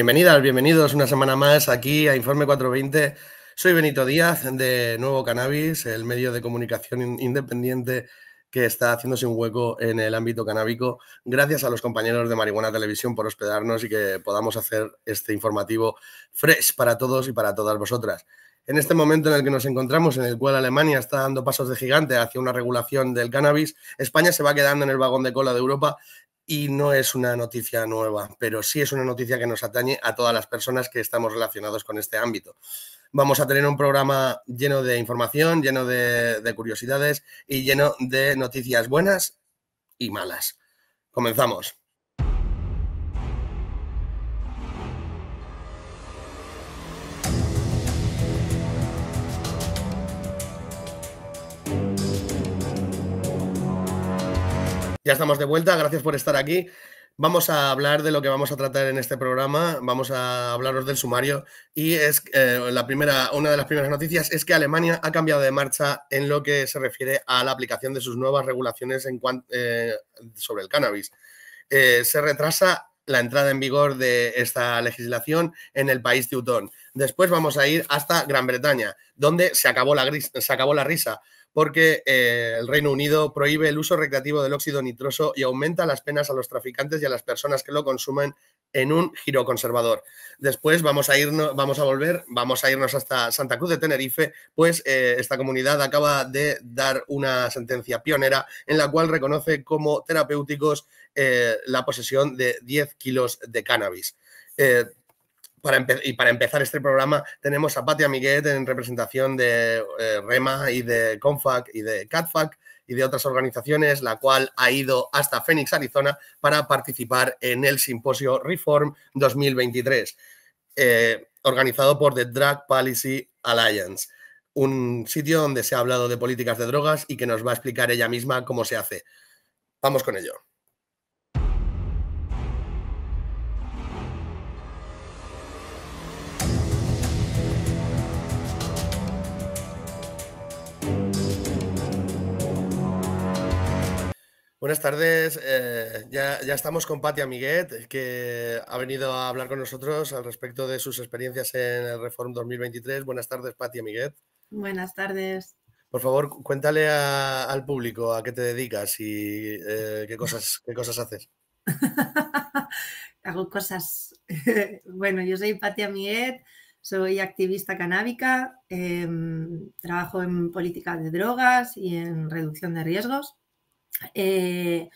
Bienvenidas, bienvenidos una semana más aquí a Informe 420. Soy Benito Díaz de Nuevo Cannabis, el medio de comunicación independiente que está haciéndose un hueco en el ámbito canábico. Gracias a los compañeros de Marihuana Televisión por hospedarnos y que podamos hacer este informativo fresh para todos y para todas vosotras. En este momento en el que nos encontramos, en el cual Alemania está dando pasos de gigante hacia una regulación del cannabis, España se va quedando en el vagón de cola de Europa y no es una noticia nueva, pero sí es una noticia que nos atañe a todas las personas que estamos relacionados con este ámbito. Vamos a tener un programa lleno de información, lleno de, curiosidades y lleno de noticias buenas y malas. Comenzamos. Ya estamos de vuelta, gracias por estar aquí. Vamos a hablar de lo que vamos a tratar en este programa, vamos a hablaros del sumario y es eh, la primera, una de las primeras noticias es que Alemania ha cambiado de marcha en lo que se refiere a la aplicación de sus nuevas regulaciones eh, sobre el cannabis. Eh, se retrasa la entrada en vigor de esta legislación en el país teutón. Después vamos a ir hasta Gran Bretaña, donde se acabó la, gris, se acabó la risa porque eh, el Reino Unido prohíbe el uso recreativo del óxido nitroso y aumenta las penas a los traficantes y a las personas que lo consumen en un giro conservador. Después vamos a irnos, vamos a volver, vamos a irnos hasta Santa Cruz de Tenerife, pues eh, esta comunidad acaba de dar una sentencia pionera en la cual reconoce como terapéuticos eh, la posesión de 10 kilos de cannabis para y para empezar este programa tenemos a Patia Miguel en representación de eh, REMA y de CONFAC y de CATFAC y de otras organizaciones, la cual ha ido hasta Phoenix, Arizona, para participar en el simposio Reform 2023, eh, organizado por The Drug Policy Alliance, un sitio donde se ha hablado de políticas de drogas y que nos va a explicar ella misma cómo se hace. Vamos con ello. Buenas tardes, eh, ya, estamos con Patia Miguet, que ha venido a hablar con nosotros al respecto de sus experiencias en el Reform 2023. Buenas tardes, Patia Miguet. Buenas tardes. Por favor, cuéntale al público a qué te dedicas y eh, qué, cosas, qué cosas haces. Hago cosas. bueno, yo soy Patia Miguet, soy activista canábica, em, trabajo en política de drogas y en reducción de riesgos. Eh,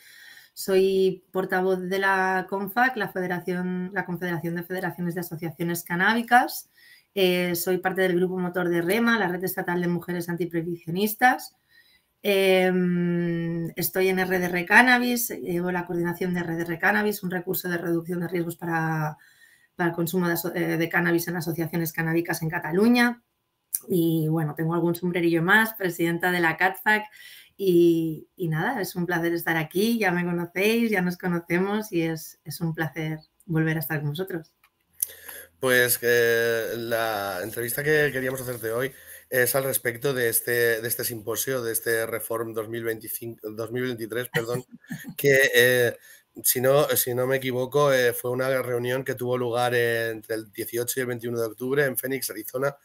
soy portavoz de la CONFAC, la, Federación, la Confederación de Federaciones de Asociaciones Canábicas. Eh, soy parte del grupo motor de REMA, la Red Estatal de Mujeres Antiprohibicionistas. Em, estoy en RDR Cannabis, llevo la coordinación de RDR Cannabis, un recurso de reducción de riesgos para, el consumo de, eh, de, cannabis en asociaciones canábicas en Cataluña. Y bueno, tengo algún sombrerillo más, presidenta de la CATFAC y, nada, es un placer estar aquí, ya me conocéis, ya nos conocemos y es, es un placer volver a estar con vosotros. Pues eh, la entrevista que queríamos hacerte hoy es al respecto de este, de este simposio, de este Reform 2025, 2023, perdón, que eh, si, no, si no me equivoco eh, fue una reunión que tuvo lugar entre el 18 y el 21 de octubre en Phoenix, Arizona,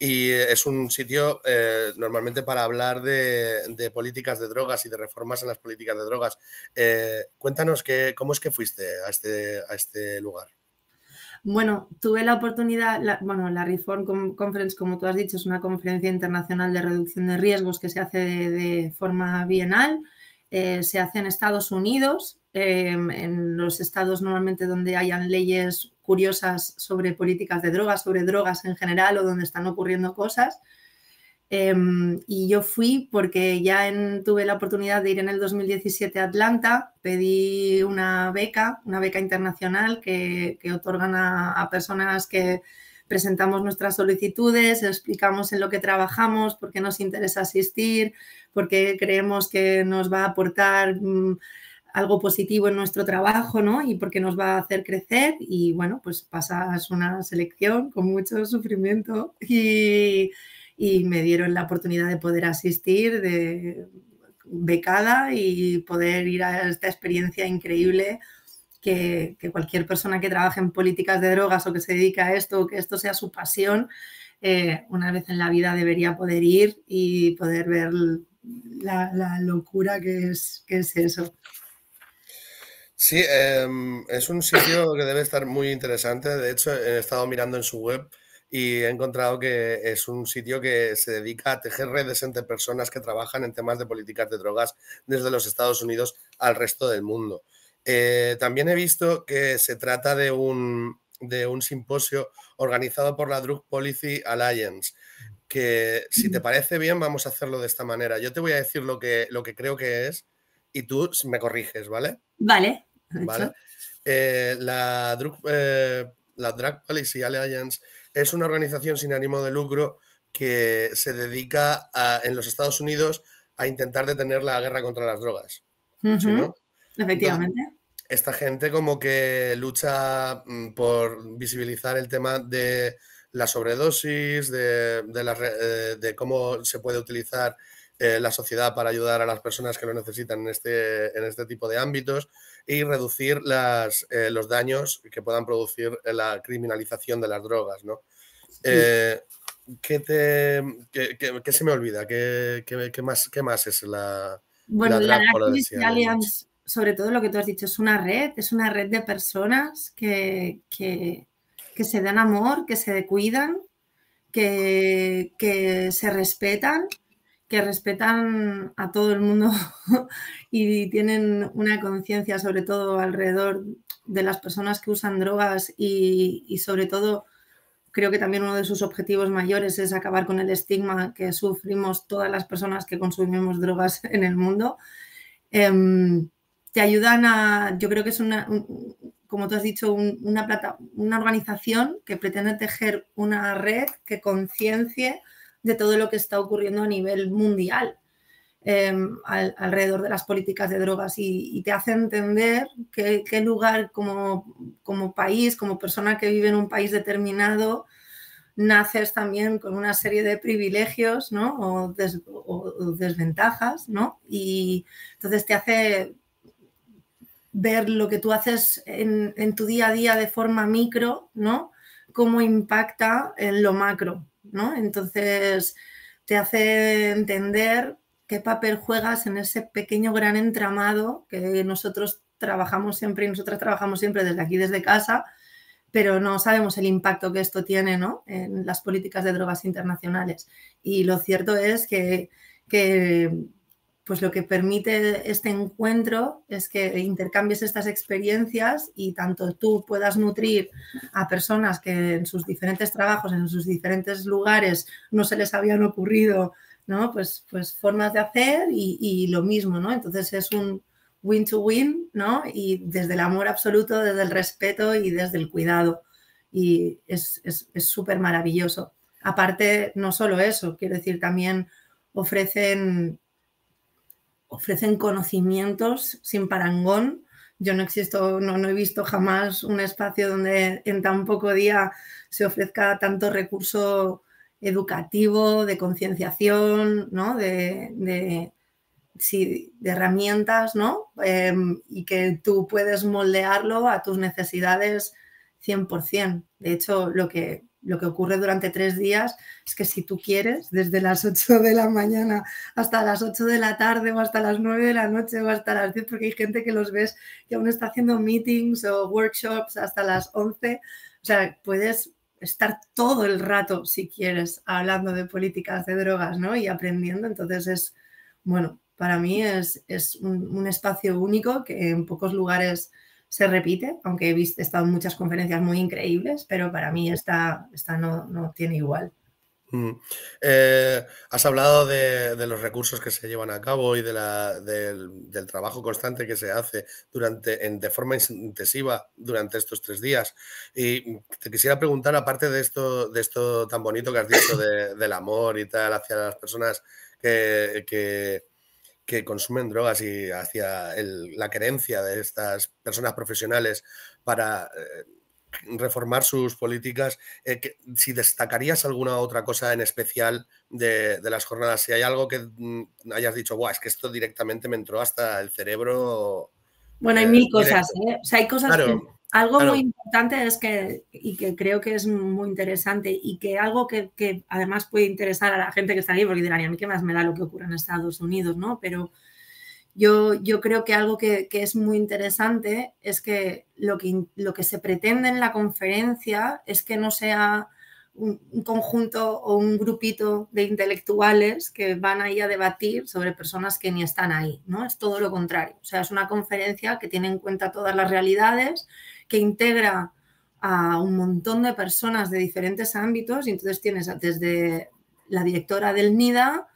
y es un sitio eh, normalmente para hablar de, políticas de drogas y de reformas en las políticas de drogas. Eh, cuéntanos cómo es que fuiste este, a este, lugar. Bueno, tuve la oportunidad, bueno, la Reform Conference, como tú has dicho, es una conferencia internacional de reducción de riesgos que se hace de, forma bienal. Eh, se hace en Estados Unidos Em, en los estados normalmente donde hayan leyes curiosas sobre políticas de drogas, sobre drogas en general o donde están ocurriendo cosas. Em, y yo fui porque ya tuve la oportunidad de ir en el 2017 a Atlanta, pedí una beca, una beca internacional que, otorgan a, personas que presentamos nuestras solicitudes, explicamos en lo que trabajamos, por qué nos interesa asistir, por qué creemos que nos va a aportar... Mm, algo positivo en nuestro trabajo, Y porque nos va a hacer crecer y bueno, pues pasas una selección con mucho sufrimiento y, me dieron la oportunidad de poder asistir de becada y poder ir a esta experiencia increíble que, cualquier persona que trabaje en políticas de drogas o que se dedica a esto, que esto sea su pasión, eh, una vez en la vida debería poder ir y poder ver la, locura que es eso. Sí, em, es un sitio que debe estar muy interesante. De hecho, he estado mirando en su web y he encontrado que es un sitio que se dedica a tejer redes entre personas que trabajan en temas de políticas de drogas desde los Estados Unidos al resto del mundo. Eh, también he visto que se trata de un, de un simposio organizado por la Drug Policy Alliance, que si te parece bien vamos a hacerlo de esta manera. Yo te voy a decir lo que, lo que creo que es y tú me corriges, ¿vale? Vale. Eh, eh, la, drug, Policy Alliance es una organización sin ánimo de lucro que se dedica en los Estados Unidos a intentar detener la guerra contra las drogas. Efectivamente. esta gente como que lucha mm, por visibilizar el tema de la sobredosis, de, eh, cómo se puede utilizar la sociedad para ayudar a las personas que lo necesitan en este, en este tipo de ámbitos y reducir las, eh, los daños que puedan producir eh, la criminalización de las drogas, ¿no? Eh, ¿qué, se me olvida? ¿Qué, más, qué más es la... Bueno, la, Alliance, sobre todo lo que tú has dicho, es una red, es una red de personas que, se dan amor, que se cuidan, que, que se respetan que respetan a todo el mundo y tienen una conciencia sobre todo alrededor de las personas que usan drogas y, sobre todo creo que también uno de sus objetivos mayores es acabar con el estigma que sufrimos todas las personas que consumimos drogas en el mundo. Em, te ayudan a, yo creo que es una, como tú has dicho, una, plata, una organización que pretende tejer una red que conciencie de todo lo que está ocurriendo a nivel mundial em, alrededor de las políticas de drogas y, te hace entender qué, lugar como, país, como persona que vive en un país determinado, naces también con una serie de privilegios ¿no? o, desventajas, ¿no? Y entonces te hace ver lo que tú haces en, en, tu día a día de forma micro, ¿no? Cómo impacta en lo macro, entonces te hace entender qué papel juegas en ese pequeño gran entramado que nosotros trabajamos siempre y nosotras trabajamos siempre desde aquí, desde casa, pero no sabemos el impacto que esto tiene ¿no? en las políticas de drogas internacionales. Y lo cierto es que pues lo que permite este encuentro es que intercambies estas experiencias y tanto tú puedas nutrir a personas que en sus diferentes trabajos, en sus diferentes lugares, no se les habían ocurrido, ¿no? Pues, pues formas de hacer y, lo mismo, ¿no? Entonces es un win-to-win, -win, to win no Y desde el amor absoluto, desde el respeto y desde el cuidado. Y es súper maravilloso. Aparte, no solo eso, quiero decir, también ofrecen ofrecen conocimientos sin parangón. Yo no existo, no, he visto jamás un espacio donde en tan poco día se ofrezca tanto recurso educativo, de concienciación, ¿no? de, sí, de herramientas, ¿no? Em, y que tú puedes moldearlo a tus necesidades 100%. De hecho, lo que lo que ocurre durante tres días es que si tú quieres, desde las 8 de la mañana hasta las 8 de la tarde o hasta las 9 de la noche o hasta las 10, porque hay gente que los ves que aún está haciendo meetings o workshops hasta las 11, o sea, puedes estar todo el rato, si quieres, hablando de políticas de drogas, ¿no? Y aprendiendo. Entonces es, bueno, para mí es, es un, espacio único que en pocos lugares se repite, aunque he, visto, estado en muchas conferencias muy increíbles, pero para mí esta, esta no, tiene igual. Mm. Eh, has hablado de, los recursos que se llevan a cabo y de la, del, trabajo constante que se hace durante, en, de forma intensiva durante estos tres días. Y te quisiera preguntar, aparte de esto, de esto tan bonito que has dicho del amor y tal hacia las personas que que consumen drogas y hacia la querencia de estas personas profesionales para eh, reformar sus políticas, eh, si destacarías alguna otra cosa en especial de, las jornadas, si hay algo que mm, hayas dicho, es que esto directamente me entró hasta el cerebro. Bueno, hay eh, mil cosas, O sea, hay cosas que algo muy importante es que, y que creo que es muy interesante, y que algo que, además puede interesar a la gente que está ahí porque dirán, a mí qué más me da lo que ocurre en Estados Unidos, ¿no? Pero yo, yo creo que algo que, que, es muy interesante es que lo, que lo que se pretende en la conferencia es que no sea un, conjunto o un grupito de intelectuales que van ahí a debatir sobre personas que ni están ahí, ¿no? Es todo lo contrario. O sea, es una conferencia que tiene en cuenta todas las realidades, que integra a un montón de personas de diferentes ámbitos y entonces tienes desde la directora del NIDA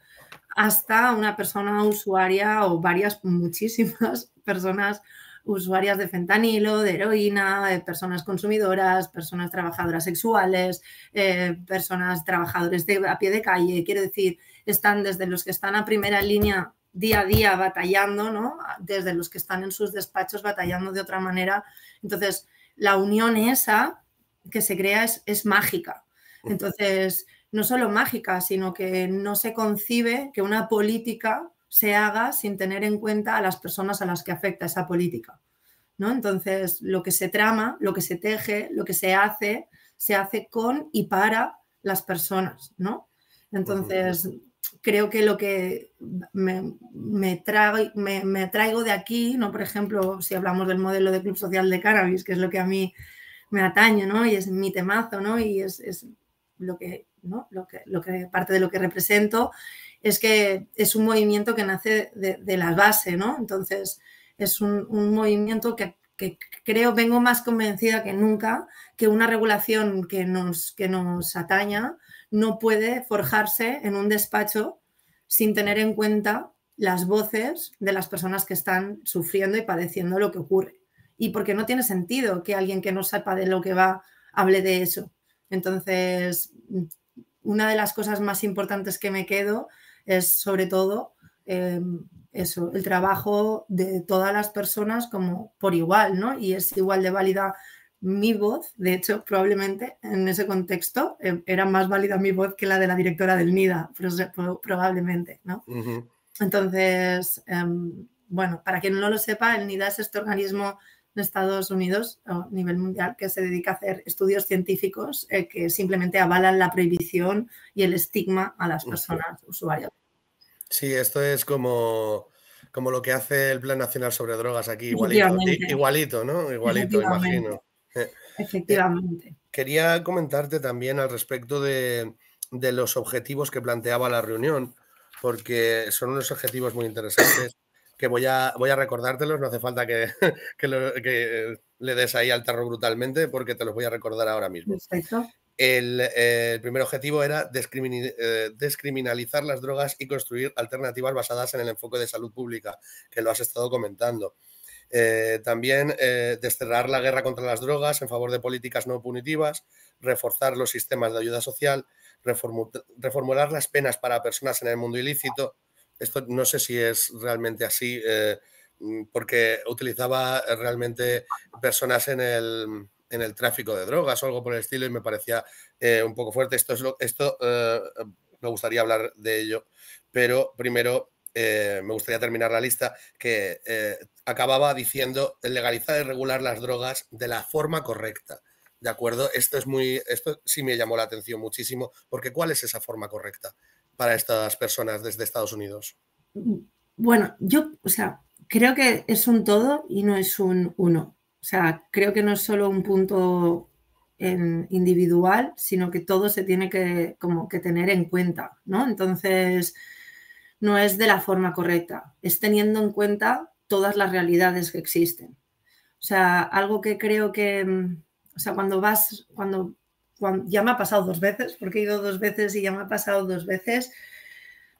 hasta una persona usuaria o varias, muchísimas personas usuarias de fentanilo, de heroína, eh, personas consumidoras, personas trabajadoras sexuales, eh, personas trabajadores de, a pie de calle. Quiero decir, están desde los que están a primera línea día a día batallando, ¿no? desde los que están en sus despachos batallando de otra manera. Entonces, la unión esa que se crea es mágica. Entonces, no solo mágica, sino que no se concibe que una política se haga sin tener en cuenta a las personas a las que afecta esa política. ¿no? Entonces, lo que se trama, lo que se teje, lo que se hace, se hace con y para las personas. ¿no? Entonces, creo que lo que me, traigo, de aquí, ¿no? por ejemplo, si hablamos del modelo de club social de cannabis, que es lo que a mí me atañe, ¿no? y es mi temazo, ¿no? y es, lo, que, lo, lo que parte de lo que represento, es que es un movimiento que nace de, la base, ¿no? Entonces, es un, movimiento que, creo, vengo más convencida que nunca, que una regulación que nos, que nos ataña no puede forjarse en un despacho sin tener en cuenta las voces de las personas que están sufriendo y padeciendo lo que ocurre. Y porque no tiene sentido que alguien que no sepa de lo que va hable de eso. Entonces, una de las cosas más importantes que me quedo es sobre todo em, eso, el trabajo de todas las personas como por igual, ¿no? Y es igual de válida mi voz, de hecho, probablemente en ese contexto em, era más válida mi voz que la de la directora del NIDA, probablemente, ¿no? Entonces, em, bueno, para quien no lo sepa, el NIDA es este organismo Estados Unidos a nivel mundial que se dedica a hacer estudios científicos eh, que simplemente avalan la prohibición y el estigma a las personas usuarias. Sí, esto es como, como lo que hace el Plan Nacional sobre Drogas aquí, igualito, igualito ¿no? Igualito, imagino. Eh, eh, Efectivamente. quería comentarte también al respecto de, de los objetivos que planteaba la reunión, porque son unos objetivos muy interesantes que voy a, voy recordártelos, no hace falta que, le des ahí al tarro brutalmente porque te los voy a recordar ahora mismo. Eh, el, primer objetivo era eh, descriminalizar las drogas y construir alternativas basadas en el enfoque de salud pública, que lo has estado comentando. Eh, también desterrar la guerra contra las drogas en favor de políticas no punitivas, reforzar los sistemas de ayuda social, reformular las penas para personas en el mundo ilícito, esto no sé si es realmente así, eh, mm, porque utilizaba eh, realmente personas mm, en el, tráfico de drogas o algo por el estilo y me parecía eh, un poco fuerte. Esto esto me gustaría hablar de ello, pero primero me gustaría terminar la lista que acababa diciendo legalizar y regular las drogas de la forma correcta. ¿De acuerdo? Esto es muy, esto sí me llamó la atención muchísimo, porque ¿cuál es esa forma correcta? para estas personas desde Estados Unidos? Bueno, yo, o sea, creo que es un todo y no es un uno. O sea, creo que no es solo un punto individual, sino que todo se tiene que, como que tener en cuenta, ¿no? Entonces, no es de la forma correcta, es teniendo en cuenta todas las realidades que existen. O sea, algo que creo que, mm, o sea, cuando vas, cuando ya me ha pasado dos veces, porque he ido dos veces y ya me ha pasado dos veces.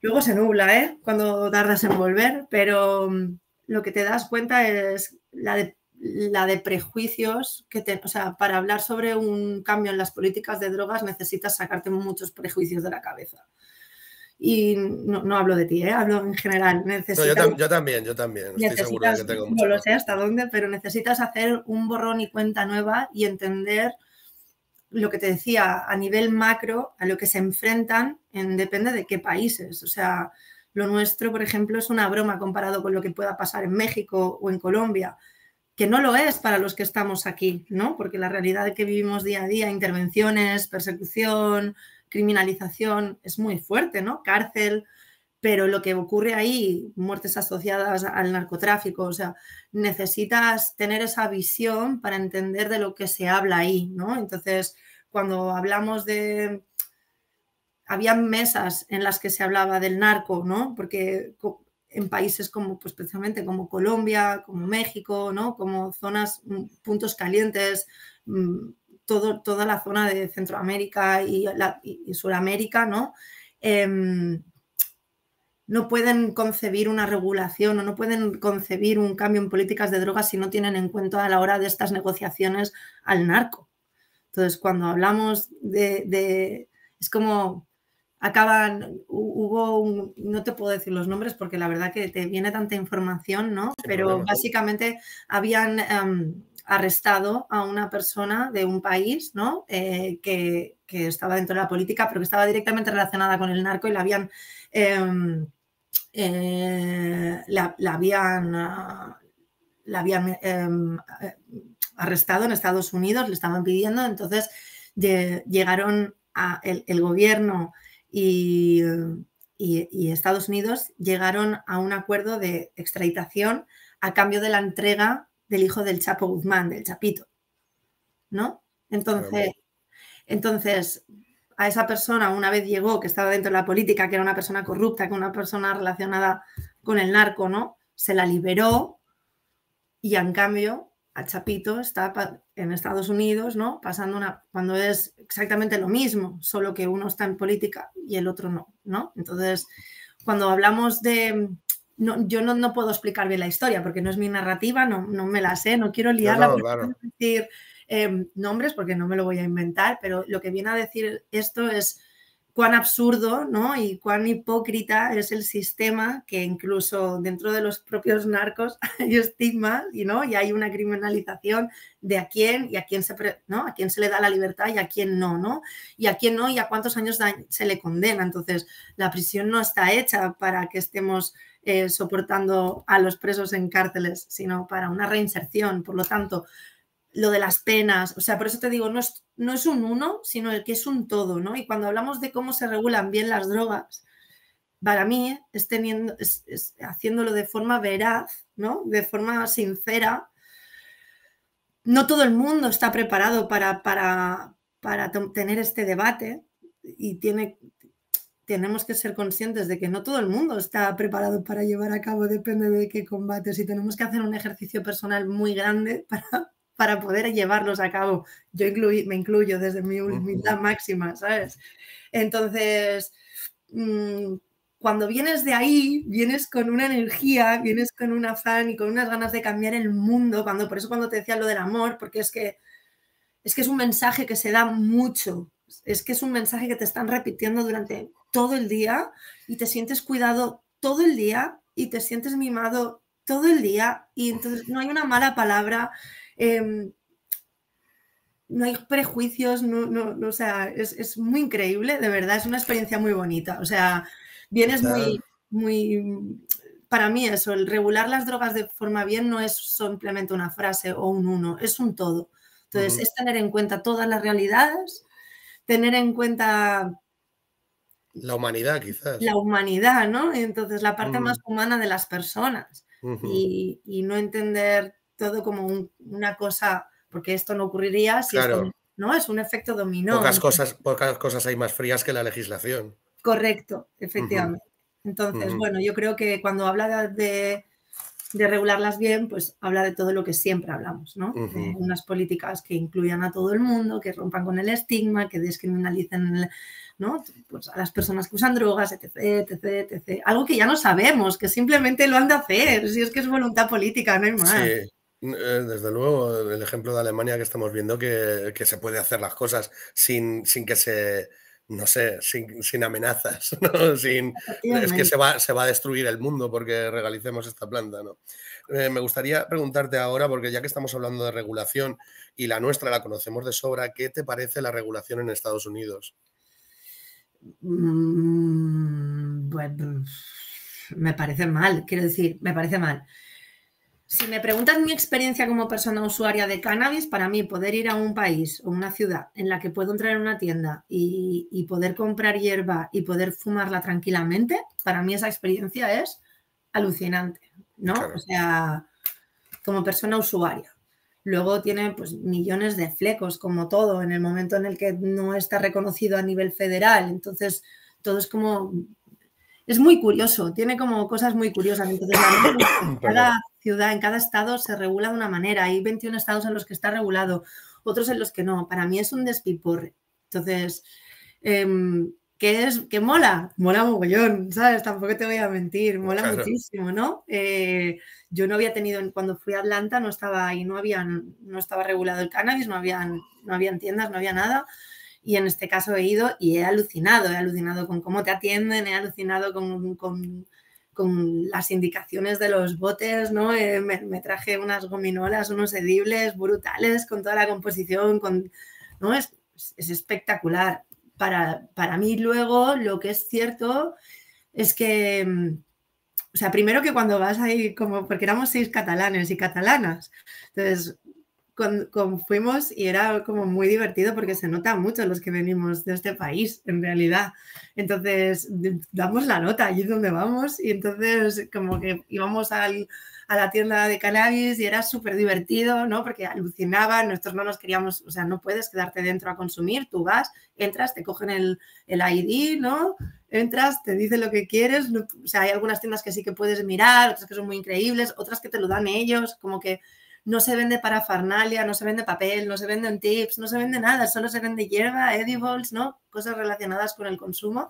Luego se nubla, ¿eh? Cuando tardas en volver, pero mm, lo que te das cuenta es la de, la de prejuicios que te, o sea, para hablar sobre un cambio en las políticas de drogas necesitas sacarte muchos prejuicios de la cabeza. Y no, no hablo de ti, ¿eh? hablo en general. yo, yo, también, yo también. Estoy seguro de que tengo mucho no lo sé hasta dónde, pero necesitas hacer un borrón y cuenta nueva y entender lo que te decía, a nivel macro, a lo que se enfrentan depende de qué países. O sea, lo nuestro, por ejemplo, es una broma comparado con lo que pueda pasar en México o en Colombia, que no lo es para los que estamos aquí, ¿no? Porque la realidad que vivimos día a día, intervenciones, persecución, criminalización, es muy fuerte, ¿no? Cárcel pero lo que ocurre ahí, muertes asociadas al narcotráfico, o sea, necesitas tener esa visión para entender de lo que se habla ahí, ¿no? Entonces, cuando hablamos de... Había mesas en las que se hablaba del narco, ¿no? Porque en países como, pues precisamente como Colombia, como México, ¿no? Como zonas, mm, puntos calientes, mm, todo, toda la zona de Centroamérica y, la, ¿no? Em, no pueden concebir una regulación o no pueden concebir un cambio en políticas de drogas si no tienen en cuenta a la hora de estas negociaciones al narco. Entonces, cuando hablamos de, es como acaban, hubo no te puedo decir los nombres porque la verdad que te viene tanta información, ¿no? Pero básicamente habían em, arrestado a una persona de un país, ¿no? Eh, que, que estaba dentro de la política, pero que estaba directamente relacionada con el narco y la habían Em, eh, la, habían, la habían em, arrestado en Estados Unidos, le estaban pidiendo, entonces llegaron el, gobierno y, Estados Unidos llegaron a un acuerdo de extraditación a cambio de la entrega del hijo del Chapo Guzmán, del Chapito. ¿No? Entonces, entonces a esa persona una vez llegó, que estaba dentro de la política, que era una persona corrupta, que una persona relacionada con el narco, ¿no? Se la liberó y en cambio a Chapito está en Estados Unidos, ¿no? Pasando una, cuando es exactamente lo mismo, solo que uno está en política y el otro no, ¿no? Entonces, cuando hablamos de... yo no, puedo explicar bien la historia porque no es mi narrativa, no, no me la sé, no quiero liarla. claro. Decir, Em, nombres porque no me lo voy a inventar, pero lo que viene a decir esto es cuán absurdo ¿no? y cuán hipócrita es el sistema que incluso dentro de los propios narcos hay estigmas y, ¿no? y hay una criminalización de a quién y a quién se, ¿no? a quién se le da la libertad y a quién no, ¿no? Y a quién no y a cuántos años se le condena. Entonces, la prisión no está hecha para que estemos eh, soportando a los presos en cárceles, sino para una reinserción. Por lo tanto, lo de las penas, o sea, por eso te digo, no es, no es un uno, sino el que es un todo, ¿no? Y cuando hablamos de cómo se regulan bien las drogas, para mí es, teniendo, haciéndolo de forma veraz, ¿no? De forma sincera. No todo el mundo está preparado para, para, para tener este debate y tiene, tenemos que ser conscientes de que no todo el mundo está preparado para llevar a cabo, depende de qué combate, y tenemos que hacer un ejercicio personal muy grande para para poder llevarlos a cabo. Yo me incluyo desde mi humildad máxima, ¿sabes? Entonces, mm, cuando vienes de ahí, vienes con una energía, vienes con un afán y con unas ganas de cambiar el mundo, cuando por eso cuando te decía lo del amor, porque es que es que es un mensaje que se da mucho, es que es un mensaje que te están repitiendo durante todo el día y te sientes cuidado todo el día y te sientes mimado todo el día y entonces no hay una mala palabra, Em, no hay prejuicios, no, no, o sea, es, muy increíble, de verdad, es una experiencia muy bonita. O sea, vienes muy, muy. Para mí, eso, el regular las drogas de forma bien no es simplemente una frase o un uno, es un todo. Entonces, es tener en cuenta todas las realidades, tener en cuenta. La humanidad, quizás. La humanidad, ¿no? Entonces, la parte mm. más humana de las personas. y, y no entender todo como una cosa, porque esto no ocurriría si no es un efecto dominó. Pocas cosas, pocas cosas hay más frías que la legislación. Correcto, efectivamente. Entonces, bueno, yo creo que cuando habla de, regularlas bien, pues habla de todo lo que siempre hablamos, ¿no? unas políticas que incluyan a todo el mundo, que rompan con el estigma, que descriminalicen ¿no? Pues a las personas que usan drogas, etc, etc, etc. Algo que ya no sabemos, que simplemente lo han de hacer, si es que es voluntad política, no hay más. Eh, desde luego, el ejemplo de Alemania que estamos viendo que, se puede hacer las cosas sin, que se, no sé, sin, amenazas, es que se va, se va a destruir el mundo porque regalicemos esta planta. Eh, me gustaría preguntarte ahora, porque ya que estamos hablando de regulación y la nuestra la conocemos de sobra, ¿qué te parece la regulación en Estados Unidos? Mm, bueno, me parece mal, quiero decir, me parece mal si me preguntas mi experiencia como persona usuaria de cannabis, para mí poder ir a un país o una ciudad en la que puedo entrar en una tienda y, poder comprar hierba y poder fumarla tranquilamente, para mí esa experiencia es alucinante, ¿no? O sea, como persona usuaria. Luego tiene pues millones de flecos, como todo, en el momento en el que no está reconocido a nivel federal. Entonces, todo es como. Es muy curioso, tiene como cosas muy curiosas. Entonces, ciudad, en cada estado se regula de una manera. Hay 21 estados en los que está regulado, otros en los que no. Para mí es un despiporre. Entonces, em, ¿qué es qué mola, mola mogollón, ¿sabes? Tampoco te voy a mentir, mola muchísimo, ¿no? Eh, yo no había tenido, cuando fui a Atlanta no estaba ahí, no habían, no estaba regulado el cannabis, no habían, no tiendas, no había nada. Y en este caso he ido y he alucinado, he alucinado con cómo te atienden, he alucinado con, con con las indicaciones de los botes, ¿no? Eh, me, traje unas gominolas, unos edibles brutales con toda la composición, con, ¿no? Es, espectacular. Para, para, mí luego lo que es cierto es que, mm, o sea, primero que cuando vas ahí, como porque éramos seis catalanes y catalanas, entonces con, fuimos y era como muy divertido porque se nota mucho los que venimos de este país, en realidad. Entonces, damos la nota allí donde vamos y entonces como que íbamos a la tienda de cannabis y era súper divertido, ¿no? Porque alucinaba, nuestros manos queríamos, o sea, no puedes quedarte dentro a consumir, tú vas, entras, te cogen el, el ID, ¿no? Entras, te dicen lo que quieres, o sea, hay algunas tiendas que sí que puedes mirar, otras que son muy increíbles, otras que te lo dan ellos, como que no se vende para farnalia, no se vende papel, no se venden tips, no se vende nada, solo se vende hierba, edibles, ¿no? Cosas relacionadas con el consumo.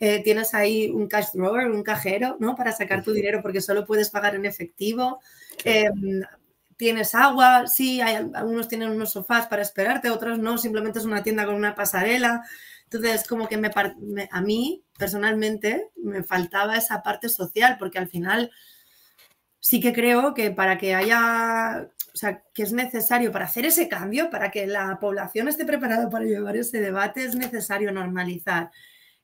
Eh, tienes ahí un cash drawer, un cajero, ¿no? Para sacar tu dinero porque solo puedes pagar en efectivo. Eh, tienes agua, sí, algunos tienen unos sofás para esperarte, otros no, simplemente es una tienda con una pasarela. Entonces, como que a mí personalmente me faltaba esa parte social porque al final sí que creo que para que haya, o sea, que es necesario para hacer ese cambio, para que la población esté preparada para llevar ese debate, es necesario normalizar,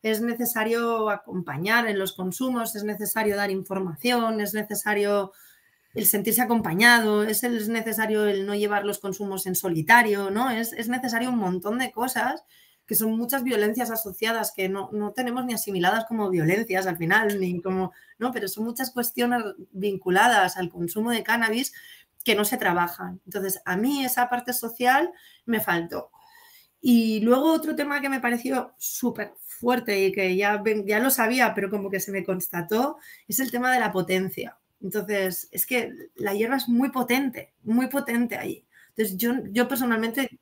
es necesario acompañar en los consumos, es necesario dar información, es necesario el sentirse acompañado, es, necesario el no llevar los consumos en solitario, ¿no? Es, es necesario un montón de cosas que son muchas violencias asociadas que no, tenemos ni asimiladas como violencias al final, ni como, no, pero son muchas cuestiones vinculadas al consumo de cannabis que no se trabajan. Entonces, a mí esa parte social me faltó. Y luego otro tema que me pareció súper fuerte y que ya, ya lo sabía, pero como que se me constató, es el tema de la potencia. Entonces, es que la hierba es muy potente, muy potente ahí. Entonces, yo, yo personalmente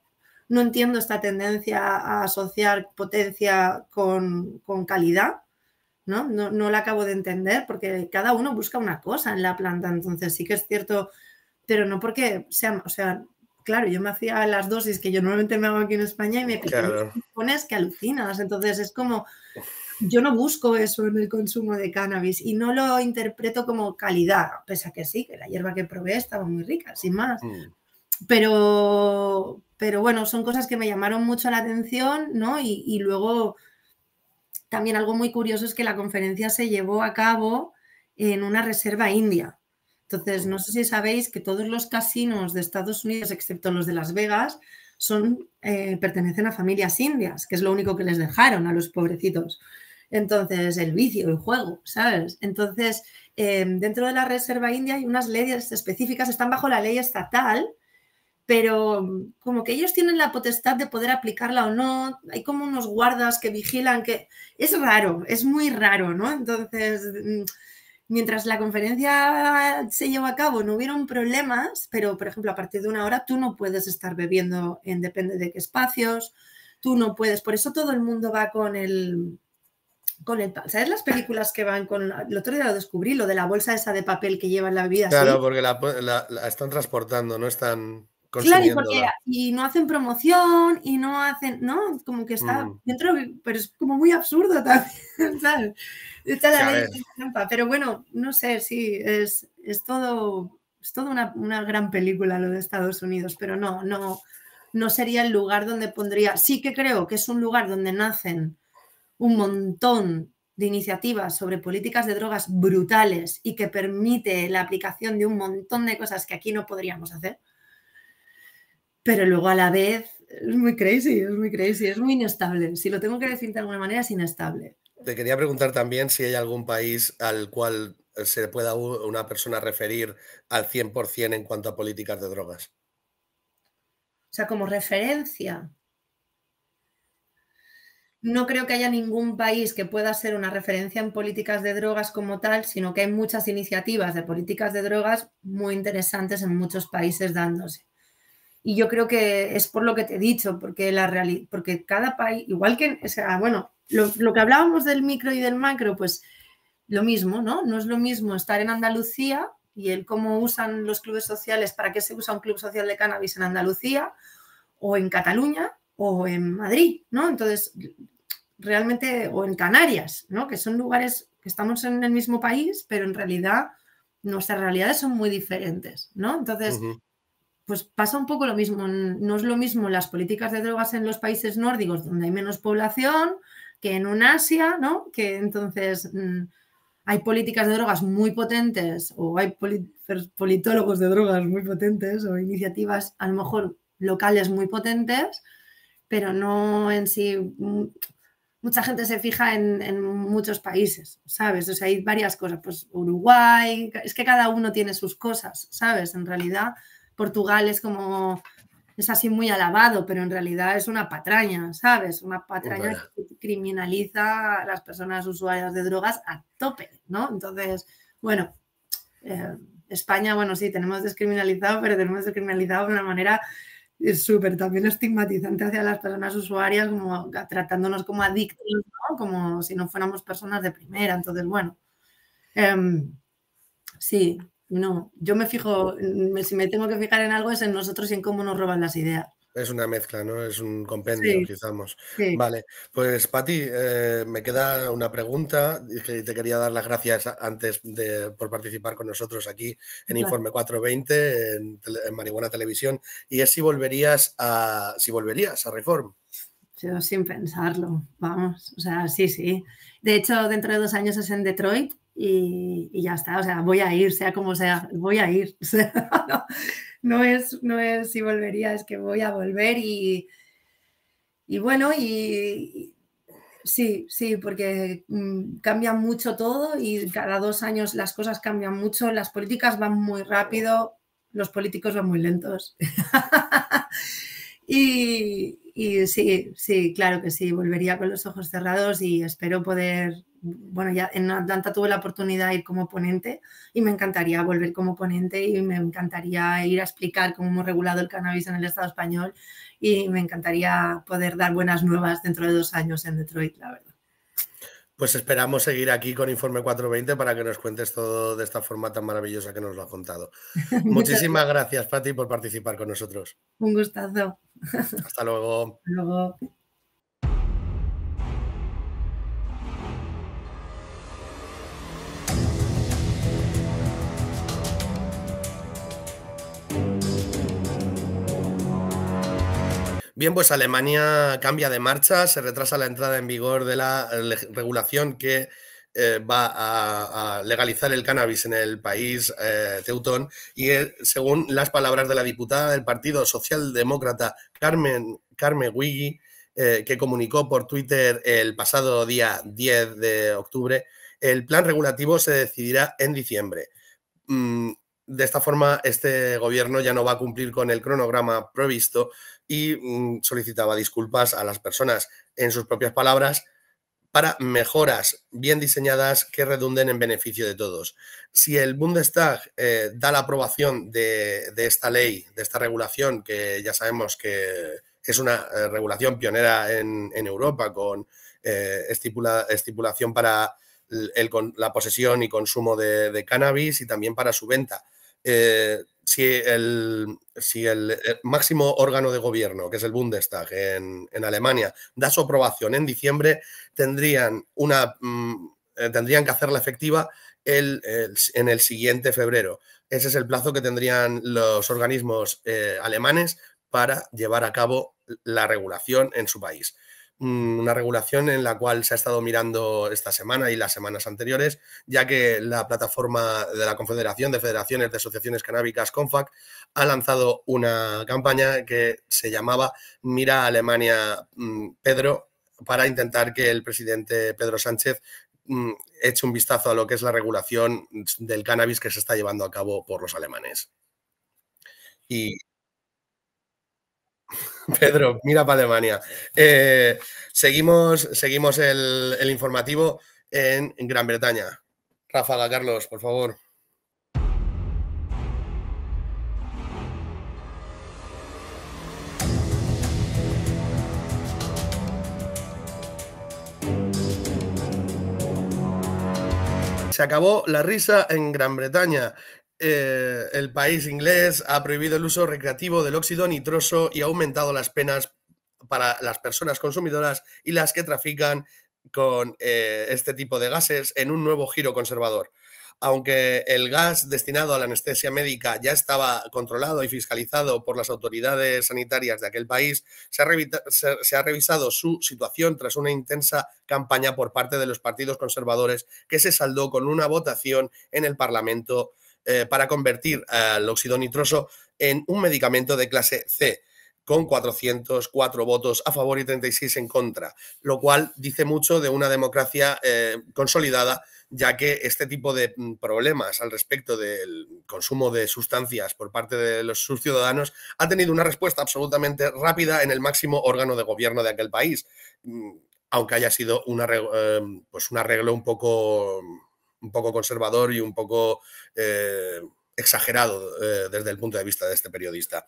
no entiendo esta tendencia a asociar potencia con, calidad. ¿no? ¿no? No, la acabo de entender porque cada uno busca una cosa en la planta. Entonces sí que es cierto, pero no porque sea, o sea, claro, yo me hacía las dosis que yo normalmente me hago aquí en España y me pones que alucinas. Entonces es como, yo no busco eso en el consumo de cannabis y no lo interpreto como calidad, pese a que sí, que la hierba que probé estaba muy rica, sin más. Mm. Pero, pero bueno, son cosas que me llamaron mucho la atención, ¿no? Y, luego también algo muy curioso es que la conferencia se llevó a cabo en una reserva india. Entonces, no sé si sabéis que todos los casinos de Estados Unidos, excepto los de Las Vegas, son, eh, pertenecen a familias indias, que es lo único que les dejaron a los pobrecitos. Entonces, el vicio, el juego, ¿sabes? Entonces, eh, dentro de la Reserva India hay unas leyes específicas, están bajo la ley estatal, pero mm, como que ellos tienen la potestad de poder aplicarla o no, hay como unos guardas que vigilan, que es raro, es muy raro, ¿no? Entonces, mm, mientras la conferencia se llevó a cabo no hubieron problemas, pero por ejemplo, a partir de una hora tú no puedes estar bebiendo en depende de qué espacios, tú no puedes, por eso todo el mundo va con el... Con el, ¿Sabes las películas que van con.? El otro día lo descubrí, lo de la bolsa esa de papel que llevan la bebida. Claro, porque la están transportando, no están. Claro, porque, y no hacen promoción y no hacen, ¿no? Como que está mm. dentro, pero es como muy absurdo también, tal Está la Pero bueno, no sé, sí, es, todo, es toda una, una, gran película lo de Estados Unidos, pero no, no, no sería el lugar donde pondría. Sí que creo que es un lugar donde nacen un montón de iniciativas sobre políticas de drogas brutales y que permite la aplicación de un montón de cosas que aquí no podríamos hacer pero luego a la vez es muy crazy, es muy crazy, es muy inestable. Si lo tengo que decir de alguna manera, es inestable. Te quería preguntar también si hay algún país al cual eh, se pueda una persona referir al 100% en cuanto a políticas de drogas. O sea, como referencia. No creo que haya ningún país que pueda ser una referencia en políticas de drogas como tal, sino que hay muchas iniciativas de políticas de drogas muy interesantes en muchos países dándose. Y yo creo que es por lo que te he dicho, porque, la porque cada país, igual que, bueno, lo, que hablábamos del micro y del macro, pues lo mismo, ¿no? No es lo mismo estar en Andalucía y el cómo usan los clubes sociales, para qué se usa un club social de cannabis en Andalucía o en Cataluña o en Madrid, ¿no? Entonces, realmente, o en Canarias, ¿no? Que son lugares que estamos en el mismo país, pero en realidad nuestras realidades son muy diferentes, ¿no? Entonces, pues pasa un poco lo mismo. No es lo mismo las políticas de drogas en los países nórdicos, donde hay menos población, que en un Asia, ¿no? Que entonces mm, hay políticas de drogas muy potentes o hay politólogos de drogas muy potentes o iniciativas a lo mejor locales muy potentes, pero no en sí. Mm, mucha gente se fija en, en muchos países, ¿sabes? O sea, hay varias cosas, pues Uruguay, es que cada uno tiene sus cosas, ¿sabes? En realidad, Portugal es como, es así muy alabado, pero en realidad es una patraña, ¿sabes? Una patraña que criminaliza a las personas usuarias de drogas a tope, ¿no? Entonces, bueno, eh, España, bueno, sí, tenemos descriminalizado, pero tenemos descriminalizado de una manera eh, súper también estigmatizante hacia las personas usuarias, como tratándonos como adictos, ¿no? Como si no fuéramos personas de primera. Entonces, bueno, em, sí, no, yo me fijo, mm, si me tengo que fijar en algo es en nosotros y en cómo nos roban las ideas. Es una mezcla, ¿no? Es un compendio, quizás. Vale, pues Pati, eh, me queda una pregunta que te quería dar las gracias antes de, por participar con nosotros aquí en Informe 420, en, Marihuana Televisión, y es si volverías a, si volverías a Reform. sin pensarlo, vamos, o sea, sí, sí. De hecho, dentro de dos años es en Detroit y, ya está, o sea, voy a ir, sea como sea, voy a ir. no, es, no es si volvería, es que voy a volver y, y bueno, y, sí, sí, porque mm, cambia mucho todo y cada dos años las cosas cambian mucho, las políticas van muy rápido, los políticos van muy lentos. y, y sí, sí, claro que sí, volvería con los ojos cerrados y espero poder, bueno, ya en Atlanta tuve la oportunidad de ir como ponente y me encantaría volver como ponente y me encantaría ir a explicar cómo hemos regulado el cannabis en el Estado español y me encantaría poder dar buenas nuevas dentro de dos años en Detroit, la verdad. Pues esperamos seguir aquí con Informe 420 para que nos cuentes todo de esta forma tan maravillosa que nos lo ha contado. Muchísimas gracias, Pati, por participar con nosotros. Un gustazo. Hasta luego. luego. Bien, pues Alemania cambia de marcha, se retrasa la entrada en vigor de la eh, regulación que eh, va a, legalizar el cannabis en el país eh, teutón y eh, según las palabras de la diputada del Partido Socialdemócrata Carmen, Carmen Wiggy, que comunicó por Twitter el pasado día 10 de octubre, el plan regulativo se decidirá en diciembre. Mm, de esta forma, este gobierno ya no va a cumplir con el cronograma previsto y mm, solicitaba disculpas a las personas en sus propias palabras para mejoras bien diseñadas que redunden en beneficio de todos. Si el Bundestag eh, da la aprobación de, esta ley, de esta regulación, que ya sabemos que es una eh, regulación pionera en, Europa con eh, estipulación para la posesión y consumo de, cannabis y también para su venta, si el, eh, máximo órgano de gobierno, que es el Bundestag en, Alemania, da su aprobación en diciembre, tendrían, una, mm, eh, tendrían que hacerla efectiva en el siguiente febrero. Ese es el plazo que tendrían los organismos eh, alemanes para llevar a cabo la regulación en su país. Mm, una regulación en la cual se ha estado mirando esta semana y las semanas anteriores, ya que la plataforma de la Confederación de Federaciones de Asociaciones Canábicas, CONFAC, ha lanzado una campaña que se llamaba Mira Alemania, mm, Pedro, para intentar que el presidente Pedro Sánchez mm, eche un vistazo a lo que es la regulación del cannabis que se está llevando a cabo por los alemanes. Y Pedro, mira para Alemania. Eh, seguimos seguimos el, informativo en Gran Bretaña. Ráfaga, Carlos, por favor. se acabó la risa en Gran Bretaña eh, el país inglés ha prohibido el uso recreativo del óxido nitroso y ha aumentado las penas para las personas consumidoras y las que trafican con eh, este tipo de gases en un nuevo giro conservador. Aunque el gas destinado a la anestesia médica ya estaba controlado y fiscalizado por las autoridades sanitarias de aquel país, se ha, revisado su situación tras una intensa campaña por parte de los partidos conservadores que se saldó con una votación en el Parlamento eh, para convertir al óxido nitroso en un medicamento de clase C con 404 votos a favor y 36 en contra, lo cual dice mucho de una democracia eh, consolidada, ya que este tipo de mm, problemas al respecto del consumo de sustancias por parte de los, ciudadanos ha tenido una respuesta absolutamente rápida en el máximo órgano de gobierno de aquel país, mm, aunque haya sido una eh, pues un arreglo un poco un poco conservador y un poco eh, exagerado eh, desde el punto de vista de este periodista.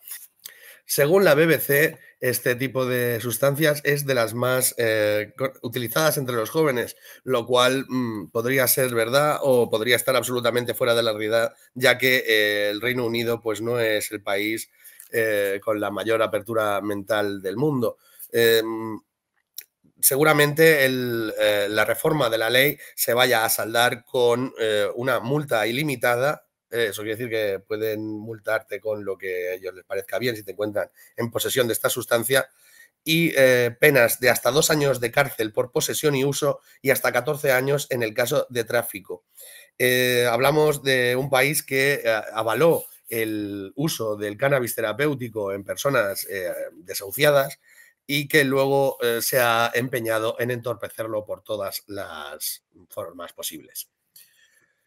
Según la BBC, este tipo de sustancias es de las más eh, utilizadas entre los jóvenes, lo cual mm, podría ser verdad o podría estar absolutamente fuera de la realidad, ya que el Reino Unido pues, no es el país con la mayor apertura mental del mundo. Em, seguramente eh, la reforma de la ley se vaya a saldar con eh, una multa ilimitada. Eso quiere decir que pueden multarte con lo que ellos les parezca bien si te encuentran en posesión de esta sustancia y eh, penas de hasta dos años de cárcel por posesión y uso y hasta 14 años en el caso de tráfico. hablamos de un país que avaló el uso del cannabis terapéutico en personas desahuciadas y que luego eh, se ha empeñado en entorpecerlo por todas las formas posibles.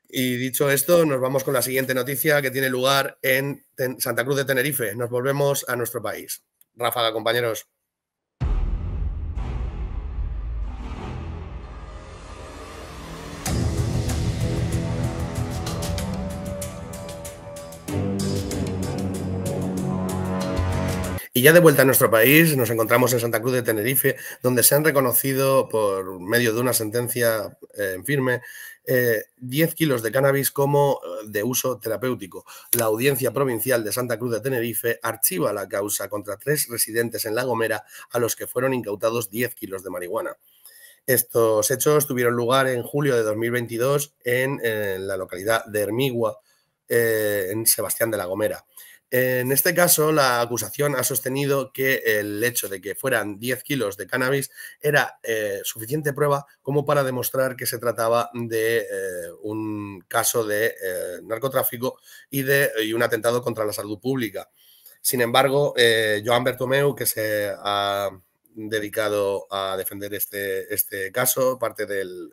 Y dicho esto, nos vamos con la siguiente noticia que tiene lugar en Santa Cruz de Tenerife. Nos volvemos a nuestro país. Ráfaga, compañeros. Y ya de vuelta a nuestro país, nos encontramos en Santa Cruz de Tenerife, donde se han reconocido por medio de una sentencia eh, en firme 10 eh, kilos de cannabis como eh, de uso terapéutico. La audiencia provincial de Santa Cruz de Tenerife archiva la causa contra tres residentes en La Gomera a los que fueron incautados 10 kilos de marihuana. Estos hechos tuvieron lugar en julio de 2022 en, en la localidad de Hermigua, en Sebastián de la Gomera. En este caso, la acusación ha sostenido que el hecho de que fueran 10 kilos de cannabis era eh, suficiente prueba como para demostrar que se trataba de eh, un caso de eh, narcotráfico y de un atentado contra la salud pública. Sin embargo, Joan Bertomeu, que se ha dedicado a defender este, este caso, parte del,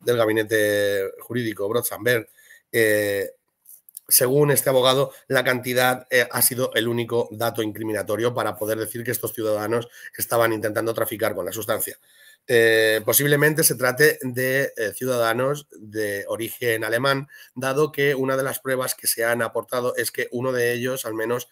gabinete jurídico Brod según este abogado, la cantidad eh, ha sido el único dato incriminatorio para poder decir que estos ciudadanos estaban intentando traficar con la sustancia. Eh, posiblemente se trate de eh, ciudadanos de origen alemán, dado que una de las pruebas que se han aportado es que uno de ellos, al menos,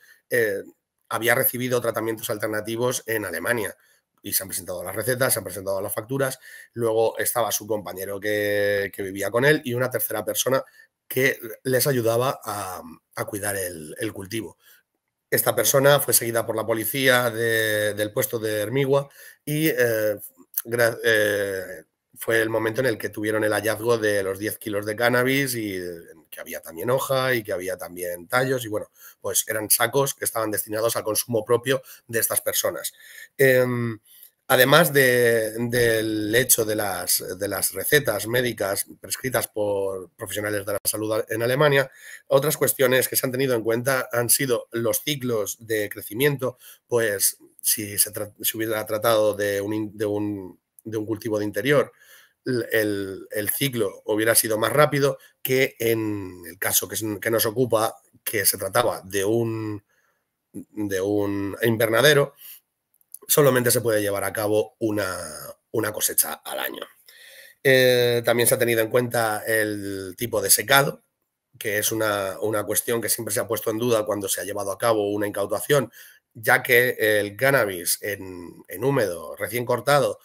había recibido tratamientos alternativos en Alemania y se han presentado las recetas, se han presentado las facturas, luego estaba su compañero que, vivía con él y una tercera persona que les ayudaba a, cuidar el, cultivo. Esta persona fue seguida por la policía del puesto de Hermigua y eh, eh, fue el momento en el que tuvieron el hallazgo de los 10 kilos de cannabis y eh, que había también hoja y que había también tallos y bueno, pues eran sacos que estaban destinados al consumo propio de estas personas. Em, Además del hecho de las, de las recetas médicas prescritas por profesionales de la salud en Alemania, otras cuestiones que se han tenido en cuenta han sido los ciclos de crecimiento, pues si se, hubiera tratado de un, cultivo de interior, el, ciclo hubiera sido más rápido que en el caso que, que nos ocupa, que se trataba de un, de un invernadero, solamente se puede llevar a cabo una, cosecha al año. Eh, también se ha tenido en cuenta el tipo de secado, que es una, cuestión que siempre se ha puesto en duda cuando se ha llevado a cabo una incautación, ya que el cannabis en, húmedo, recién cortado,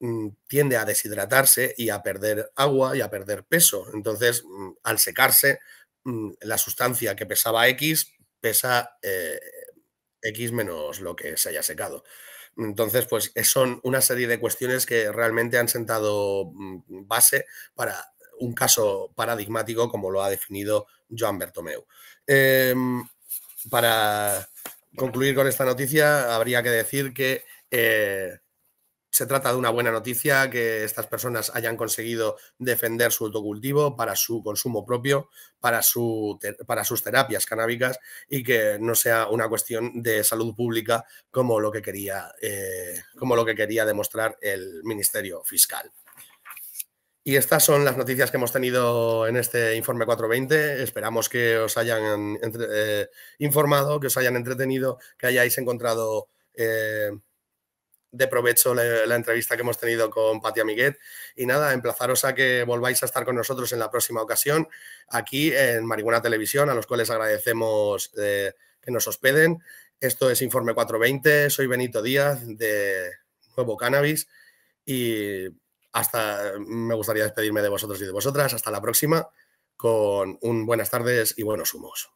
mm, tiende a deshidratarse y a perder agua y a perder peso. Entonces, mm, al secarse, mm, la sustancia que pesaba X pesa eh, X menos lo que se haya secado. Entonces, pues son una serie de cuestiones que realmente han sentado mm, base para un caso paradigmático como lo ha definido Joan Bertomeu. Em, para concluir con esta noticia, habría que decir que eh, se trata de una buena noticia que estas personas hayan conseguido defender su autocultivo para su consumo propio, para, su, para sus terapias canábicas y que no sea una cuestión de salud pública como lo que quería, eh, como lo que quería demostrar el Ministerio Fiscal. Y estas son las noticias que hemos tenido en este informe 420. Esperamos que os hayan eh, informado, que os hayan entretenido, que hayáis encontrado eh, de provecho la, entrevista que hemos tenido con Patia Amiguet. Y nada, emplazaros a que volváis a estar con nosotros en la próxima ocasión aquí en Marihuana Televisión, a los cuales agradecemos eh, que nos hospeden. Esto es Informe 420, soy Benito Díaz de Nuevo Cannabis y hasta me gustaría despedirme de vosotros y de vosotras. Hasta la próxima con un buenas tardes y buenos humos.